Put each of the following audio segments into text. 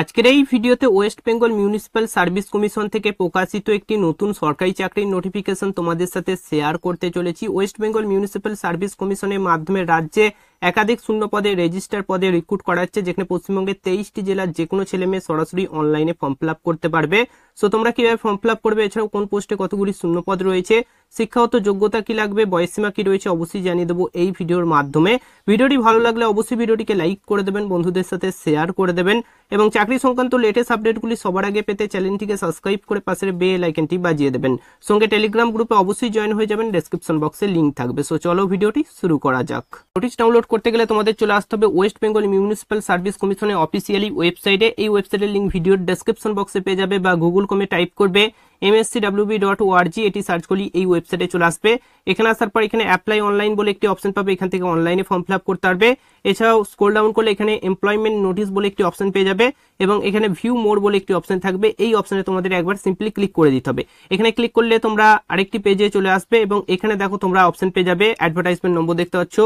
আজকের এই ভিডিওতে West Bengal municipal service commission থেকে প্রকাশিত একটি নতুন সরকারি চাকরির নোটিফিকেশন তোমাদের সাথে শেয়ার করতে চলেছি ওয়েস্ট বেঙ্গল মিউনিসিপ্যাল সার্ভিস কমিশনের মাধ্যমে রাজ্যে একাধিক শূন্য পদে রেজিস্টার পদে রিক্রুট করা হচ্ছে যেখানে পশ্চিমবঙ্গের তেইশটি জেলার যে কোনো ছেলে মেয়ে সরাসরি অনলাইনে ফর্ম ফিল করতে পারবে সো তোমরা কিভাবে ফর্ম ফিল করবে এছাড়াও কোন পোস্টে কতগুলি শূন্য পদ রয়েছে শিক্ষাগত যোগ্যতা কি লাগবে বয়সীমা কি রয়েছে অবশ্যই জানিয়ে দেবো এই ভিডিওর মাধ্যমে ভিডিওটি ভালো লাগলে অবশ্যই ভিডিওটিকে লাইক করে দেবেন বন্ধুদের সাথে শেয়ার করে দেবেন এবং চাকরি সংক্রান্ত লেটেস্ট আপডেটগুলি সবার আগে পেতে চ্যানেলটিকে সাবস্ক্রাইব করে পাশের বে লাইকনটি বাজিয়ে দেবেন সঙ্গে টেলিগ্রাম গ্রুপে অবশ্যই জয়েন হয়ে যাবেন ডেসক্রিপশন বক্সে লিঙ্ক থাকবে সো চলো ভিডিওটি শুরু করা যাক নোটিশ ডাউনলোড করতে গেলে তোমাদের চলে আসতে হবে ওয়েস্ট বেঙ্গল মিউনিসিপ্যাল সার্ভিস কমিশনের অফিসিয়ালি ওয়েবসাইটে এই ওয়েবসাইটের লিঙ্ক ভিডিওর ডেসক্রিপশন বক্সে পেয়ে যাবে বা গুগল কমে টাইপ করবে এমএসসি ডাব্লিউবি ডট ওআরজি এটি সার্চ করলে এই ওয়েবসাইটে চলে আসবে এখানে আসার পর এখানে অ্যাপ্লাই অনলাইন বলে একটি অপশন পাবে এখান থেকে অনলাইনে ফর্ম ফিল আপ করতে পারবে এছাড়াও স্কোল ডাউন করলে এখানে এমপ্লয়মেন্ট নোটিশ বলে একটি অপশন পেয়ে যাবে এবং এখানে ভিউ মোড় বলে একটি অপশন থাকবে এই অপশনে তোমাদের একবার সিম্পলি ক্লিক করে দিতে হবে এখানে ক্লিক করলে তোমরা আরেকটি পেজে চলে আসবে এবং এখানে দেখো তোমরা অপশন পেয়ে যাবে অ্যাডভার্টাইজমেন্ট নম্বর দেখতে পাচ্ছ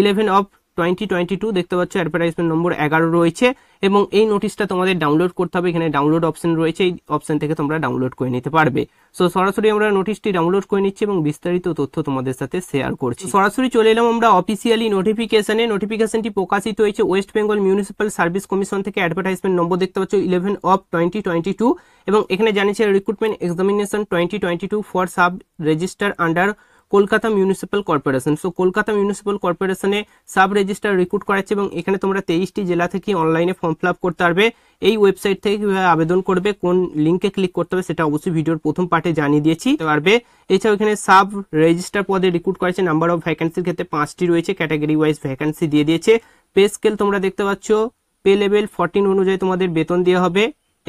eleven of twenty twenty two দেখতে পাচ্ছ অ্যাডভার্টাইজমেন্ট নম্বর এগারো রয়েছে এবং এই নোটিশটা তোমাদের ডাউনলোড করতে হবে এখানে ডাউনলোড অপশন রয়েছে এই অপশন থেকে তোমরা ডাউনলোড করে নিতে পারবে সো সরাসরি আমরা নোটিশটি ডাউনলোড করে নিচ্ছি এবং বিস্তারিত তথ্য তোমাদের সাথে শেয়ার করছি সরাসরি চলে এলাম আমরা অফিসিয়ালি নোটিফিকেশনে নোটিফিকেশনটি প্রকাশিত হয়েছে West Bengal municipal service commission থেকে অ্যাডভার্টাইজমেন্ট নম্বর দেখতে পাচ্ছ eleven of twenty twenty two এবং এখানে জানিয়েছে recruitment examination twenty twenty two for sub registrar under Kolkata municipal corporation so Kolkata municipal কর্পোরেশনে সাব রেজিস্টার রিক্রুট করাচ্ছে এবং এখানে তোমরা তেইশটি জেলা থেকে অনলাইনে ফর্ম ফিল করতে পারবে এই ওয়েবসাইট থেকে কিভাবে আবেদন করবে কোন লিঙ্কে ক্লিক করতে হবে সেটা অবশ্যই ভিডিওর প্রথম পার্টে জানিয়ে দিয়েছি পারবে এছাড়াও এখানে সাব রেজিস্টার পদে রিক্রুট করেছে নাম্বার অফ ভ্যাকেন্সির ক্ষেত্রে পাঁচটি রয়েছে ক্যাটাগরি ওয়াইজ ভ্যাকেন্সি দিয়ে দিয়েছে পে স্কেল তোমরা দেখতে পাচ্ছ পে লেভেল ফর্টিন অনুযায়ী তোমাদের বেতন দেওয়া হবে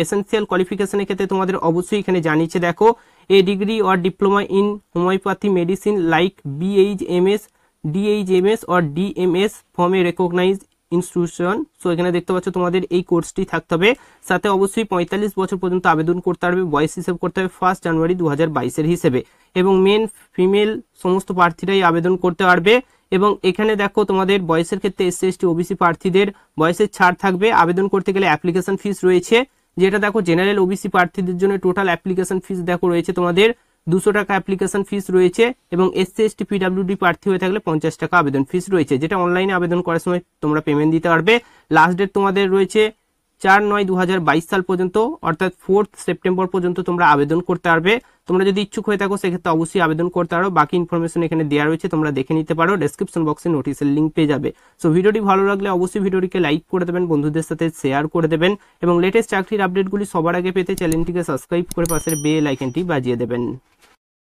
এসেন্সিয়াল কোয়ালিফিকেশনের ক্ষেত্রে তোমাদের অবশ্যই এখানে জানিয়েছে দেখো a degree or diploma in homeopathy medicine like BHMS, DHMS or DMS from a recognized institution so এখানে দেখতে পাচ্ছ তোমাদের এই কোর্সটি থাকতে হবে সাথে অবশ্যই পঁয়তাল্লিশ বছর পর্যন্ত আবেদন করতে পারবে বয়স হিসেবে করতে হবে ফার্স্ট জানুয়ারি দু হাজার হিসেবে এবং মেন ফিমেল সমস্ত প্রার্থীরাই আবেদন করতে পারবে এবং এখানে দেখো তোমাদের বয়সের ক্ষেত্রে এসসি এসটি ওবিসি প্রার্থীদের বয়সের ছাড় থাকবে আবেদন করতে গেলে অ্যাপ্লিকেশন ফিস রয়েছে যেটা দেখো জেনারেল ওবিসি প্রার্থীদের জন্য টোটাল অ্যাপ্লিকেশন ফিস দেখো রয়েছে তোমাদের দুশো টাকা অ্যাপ্লিকেশন ফিস রয়েছে এবং এসসি এসটি পিডাব্লিউডি প্রার্থী হয়ে থাকলে পঞ্চাশ টাকা আবেদন ফিস রয়েছে যেটা অনলাইনে আবেদন করার সময় তোমরা পেমেন্ট দিতে পারবে লাস্ট ডেট তোমাদের রয়েছে চার নয় দু সাল পর্যন্ত অর্থাৎ ফোর্থ সেপ্টেম্বর পর্যন্ত তোমরা আবেদন করতে পারবে তোমরা যদি ইচ্ছুক হয়ে থাকো সেক্ষেত্রে অবশ্যই আবেদন করতে পারো বাকি ইনফরমেশন এখানে দেওয়া রয়েছে তোমরা দেখে নিতে পারো ডেসক্রিপশন বক্সে নোটিশের লিঙ্ক পেয়ে যাবে সো ভিডিওটি ভালো লাগলে অবশ্যই ভিডিওটিকে লাইক করে দেবেন বন্ধুদের সাথে শেয়ার করে দেবেন এবং লেটেস্ট চাকরির আপডেটগুলি সবার আগে পেতে চ্যানেলটিকে সাবস্ক্রাইব করে পাশের বেল আইকনটি বাজিয়ে দেবেন